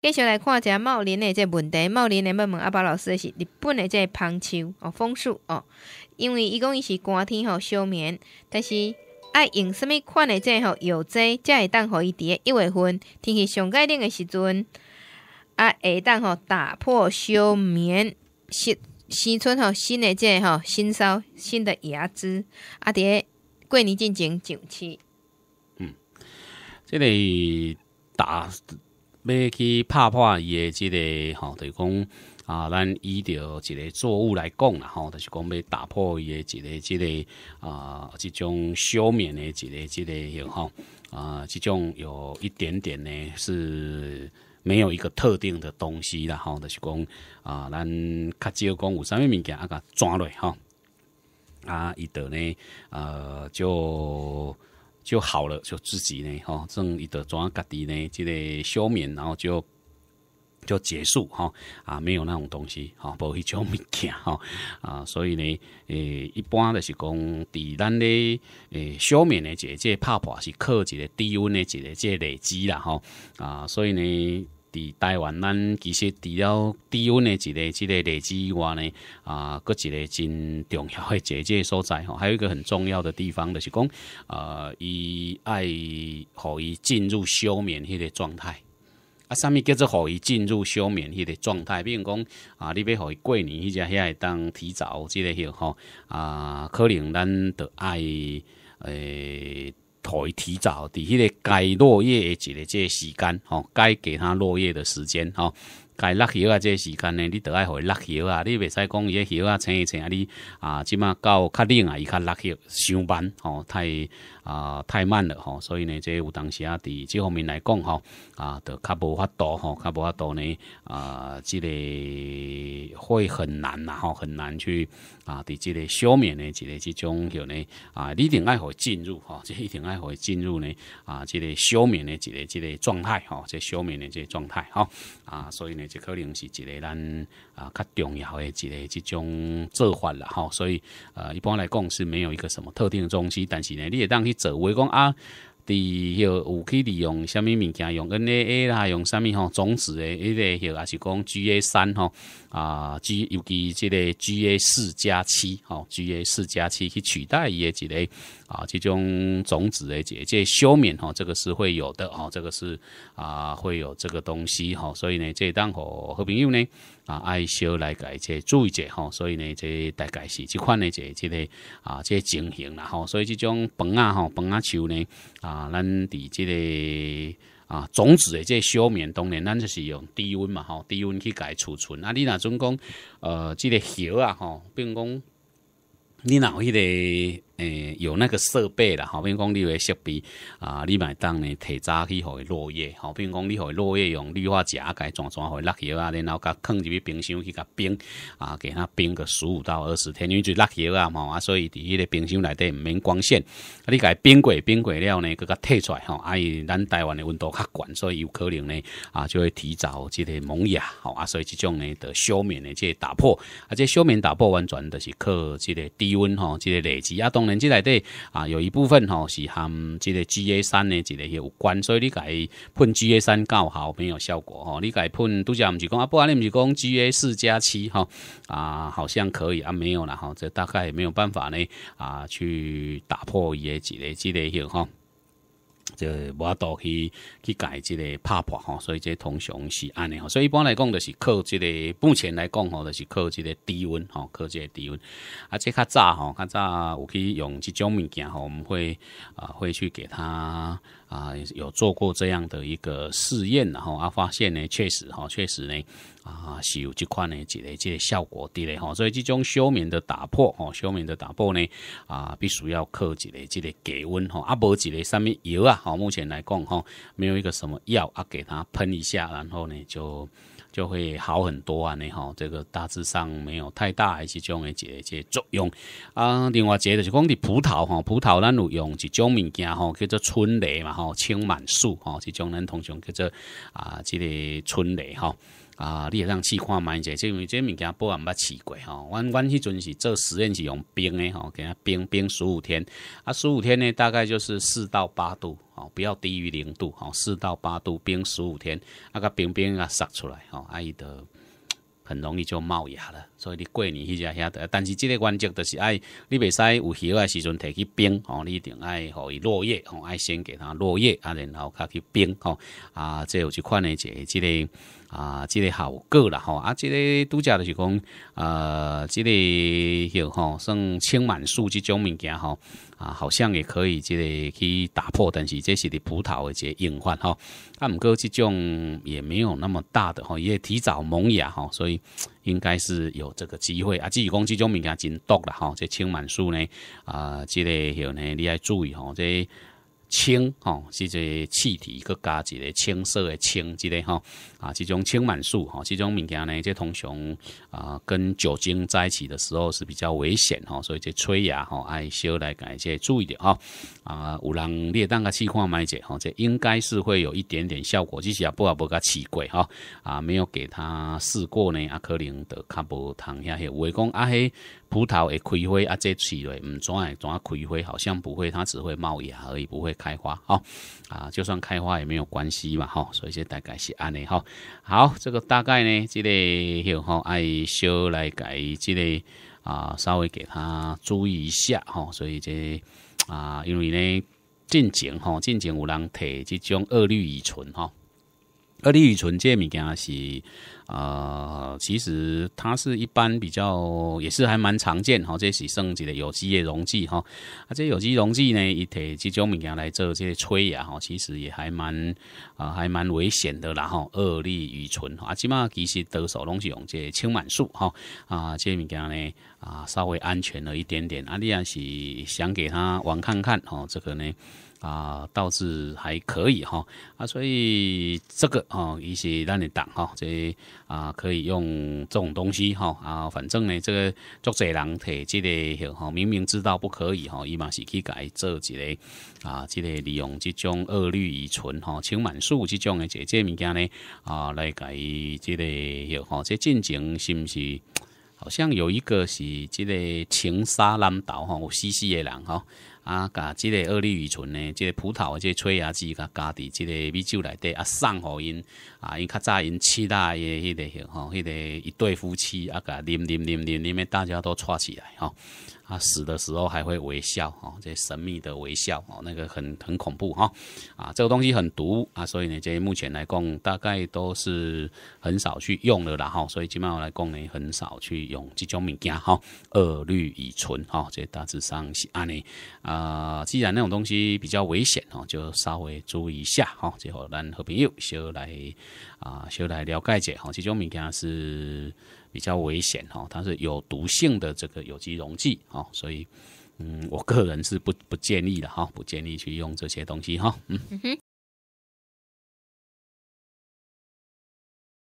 继续来看一下茂林的这问题。茂林的要问阿宝老师的是日本的这枫树哦，枫树哦，因为伊讲伊是寒天吼休眠，但是爱用什物款的这吼药剂，才会当伊伫咧一月份天气上盖冷的时阵，啊，会当吼打破休眠，生生出吼新的这吼新梢、新的芽枝，啊，咧过年进行上市。嗯，即个打。要去拍破伊诶即个吼，就讲啊，咱依照一个作物来讲啦吼，就是讲要打破伊诶即个即个啊，这种休眠诶即个即个有吼啊，这种有一点点呢是没有一个特定的东西啦吼，就是讲啊，咱较少讲有啥物物件啊甲抓落吼，啊，伊到呢呃就。就好了，就自己呢，吼，正伊的转各地呢，就个休眠，然后就就结束，哈啊，没有那种东西，哈，不会做物件，哈啊，所以呢，诶，一般的是讲，伫咱咧诶休眠的即个泡泡是靠一个低温的即个即累积啦，哈啊，所以呢。台湾，咱其实除了低温的一个之个累积以外呢，啊，搁一个真重要的调节所在吼。还有一个很重要的地方就是讲，呃，伊爱互伊进入休眠迄个状态。啊，啥物叫做互伊进入休眠迄个状态？比如讲，啊，你要互伊过年去只遐当提早之个许吼，啊，可能咱得爱诶。台提早伫迄个该落叶的这个时间吼，该给它落叶的时间吼。该落休啊！这时间呢，你都爱会落休啊！你未使讲，伊个休啊、晨一晨啊，你啊，即马到较冷啊，伊较落休上班吼太啊太慢了吼！所以呢，这有当时啊，伫这方面来讲吼，啊，都较无法度吼，较无法度呢啊，这个会很难呐吼，很难去啊，伫即个消灭呢，即个即种叫呢啊，你一定爱会进入吼，这一定爱会进入呢啊，这个休眠呢，这个这个状态吼，这休眠呢，这个状态吼。啊，所以呢。这可能是一个咱啊较重要的一个这种做法啦吼，所以呃一般来讲是没有一个什么特定的东西，但是呢你也当去作为讲啊。伫迄有去利用什么物件用 NAA 啦，用什么吼种子的，一个迄也是讲 GA 三吼啊，G 尤其这个 GA 四加七吼，GA 四加七去取代伊诶一类啊，这种种子的这休眠吼，这个是会有的吼，这个是啊会有这个东西吼，所以呢，这一档和和朋友呢。啊，爱少来解，即注意者吼，所以呢，即大概是即款的即即个啊，即情形啦吼，所以这种盆啊吼，盆啊球呢啊，咱伫即个啊种子的即休眠，当然咱就是用低温嘛吼，低温去改储存啊。你那总讲呃，即个叶啊吼，并讲你那迄个。诶，有那个设备啦，吼，比如讲你有设备啊，你买当呢，提早去伊落叶，好，比如讲你伊落叶用氯化钾改转转伊落叶啊，然后甲放入去冰箱去甲冰啊，给它冰个十五到二十天，因为就落叶啊嘛，所以伫迄个冰箱内底毋免光线，啊，你甲冰过冰过了呢，佮佮摕出来吼，啊，伊咱台湾的温度较悬，所以有可能呢啊，就会提早即个萌芽，吼，啊，所以即种呢的休眠呢即打破，啊，即休眠打破完全都是靠即个低温吼，即个累积亚冻。这里内底啊，有一部分吼是含这个 GA 三呢，这个有关，所以你该喷 GA 三较好，没有效果哦。你该喷都讲唔是讲啊，不然你唔是讲 GA 四加七哈啊，好像可以啊，没有了哈，这大概也没有办法呢啊，去打破一些之类之类嘢哈。这我都去去改这个拍破吼，所以这通常是安尼吼，所以一般来讲，就是靠这个目前来讲吼，就是靠这个低温吼，靠这个低温。而且较早吼，较早有去用这种物件吼，我们会啊会去给他啊有做过这样的一个试验然后啊，发现呢确实哈，确实呢。啊，是有这款的，一个这效果的嘞哈。所以这种休眠的打破，哦，休眠的打破呢，啊，必须要靠一个这个降温哈。啊，无一个上面药啊，哈，目前来讲哈，没有一个什么药啊，给它喷一下，然后呢就就会好很多啊，呢吼，这个大致上没有太大一这种的这个作用啊。另外，个着是讲的葡萄哈，葡萄咱有用一种物件哈，叫做春雷嘛哈，青满树哈，这种咱通常叫做啊，这个春雷哈。啊，你也让试看卖者，因为这物件，保安毋捌试过吼。阮阮迄阵是做实验，是用冰诶吼，给它冰冰十五天。啊，十五天呢大概就是四到八度哦，不要低于零度吼，四到八度冰十五天，啊，甲冰冰啊，杀出来吼，阿姨的很容易就冒芽了。所以你过年去只遐但是即个原则就是爱，你袂使有叶诶时阵摕去冰哦，你一定爱互伊落叶吼，爱先给它落叶，啊，然后开去冰哦。啊，这有一款诶，一个，即个啊，即个效果啦吼。啊，即个拄则就是讲，呃，即个吼吼，算青满树即种物件吼，啊，好像也可以，即个去打破，但是这是你葡萄的个隐患吼啊，毋过即种也没有那么大的吼，也提早萌芽吼，所以。应该是有这个机会啊！至于讲这种物件真毒啦哈，这青满书呢啊，这个有呢，你要注意哈，这。青吼，是个气体，佮加一个青色的青之类，吼，啊，这种青元素，吼，这种物件呢，即通常啊，跟酒精在一起的时候是比较危险，吼，所以这吹牙，吼，爱修来改些注意点，吼，啊，有人裂当个气看买者，吼，这应该是会有一点点效果，是啊不啊不个奇怪吼，啊，没有给他试过呢，阿可能的较无通遐些，话讲啊嘿。葡萄会开花啊？这起嘞唔知，怎开花好像不会，它只会冒芽而已，不会开花哈。啊，就算开花也没有关系嘛哈。所以这大概是安尼哈。好，这个大概呢，这类要哈爱修来改这个、啊，稍微给他注意一下哈。所以这啊，因为呢，近前哈，近前有人摕这种二氯乙醇哈。二氯乙醇这物件是啊，其实它是一般比较也是还蛮常见吼，这是升级的有机的溶剂哈。啊，这有机溶剂呢，一摕这种物件来做这些催呀吼，其实也还蛮啊还蛮危险的啦吼。二氯乙醇啊，起码其实多数拢是用这青螨素钠哈啊，这物件呢啊稍微安全了一点点啊，你也是想给它玩看看吼，这个呢。啊，倒是还可以哈，啊，所以这个啊，一些让你挡哈，这啊可以用这种东西哈，啊，反正呢，这个作者人体，这个吼吼，明明知道不可以哈，伊嘛是去改做一个啊，这个利用这种二氯乙醇、哈、氢元素这种的这些物件呢，啊，来改这个吼哈，这进程是不是好像有一个是这个情杀难逃哈，有死死的人哈。啊，甲即个二氯乙醇呢，即个葡萄，即个催芽剂，甲家伫即个米酒内底啊，送互因啊，因较早因七大个迄个吼，迄个一对夫妻啊，甲啉啉啉啉啉诶，大家都串起来吼。啊，死的时候还会微笑，哈，这神秘的微笑，哦，那个很很恐怖，哈，啊，这个东西很毒，啊，所以呢，这目前来供大概都是很少去用的啦哈，所以基本上来供呢，很少去用这种物件，哈，二氯乙醇，哈，这大致上是安尼，啊，既然那种东西比较危险，哈，就稍微注意一下，哈，最后咱和朋友小来啊，小来了解一下，哈，这种物件是。比较危险哈，它是有毒性的这个有机溶剂啊，所以嗯，我个人是不不建议的哈，不建议去用这些东西哈，嗯。